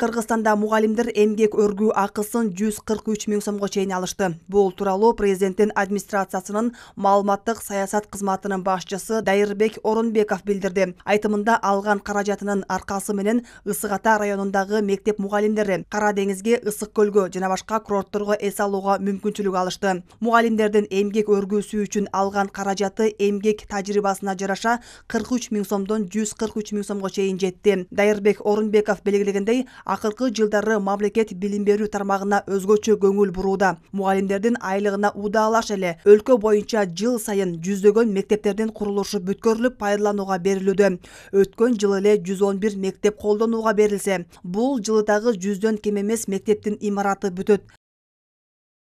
кыргызстанда мугалимдер эмгек өргүү акысын жүз кырк үч миң сомго чейин алышты бул тууралуу президенттин администрациясынын маалыматтык саясат кызматынын башчысы дайырбек орунбеков билдирди айтымында алган каражатынын аркасы менен ысык ата районундагы мектеп мугалимдери кара деңизге ысык көлгө жана башка курортторго эс алууга мүмкүнчүлүк алышты мугалимдердин эмгек өргүүсү үчүн алган каражаты эмгек тажрыйбасына жараша кырк үч миң сомдон жүз кырк үч миң сомго чейин жетти дайырбек орунбеков белгилегендей акыркы жылдары мамлекет билим берүү тармагына өзгөчө көңүл бурууда мугалимдердин айлыгына удаалаш эле өлкө боюнча жыл сайын жүздөгөн мектептердин курулушу бүткөрүлүп пайдаланууга берилүүдө өткөн жылы эле жүз он бир мектеп колдонууга берилсе бул жылы дагы жүздөн кем эмес мектептин имараты бүтөт